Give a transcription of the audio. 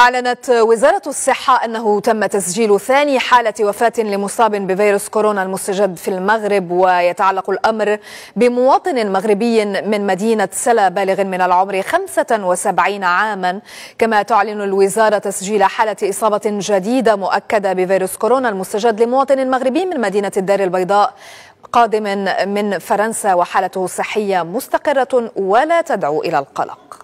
أعلنت وزارة الصحة أنه تم تسجيل ثاني حالة وفاة لمصاب بفيروس كورونا المستجد في المغرب ويتعلق الأمر بمواطن مغربي من مدينة سلا بالغ من العمر 75 عاما كما تعلن الوزارة تسجيل حالة إصابة جديدة مؤكدة بفيروس كورونا المستجد لمواطن مغربي من مدينة الدار البيضاء قادم من فرنسا وحالته الصحية مستقرة ولا تدعو إلى القلق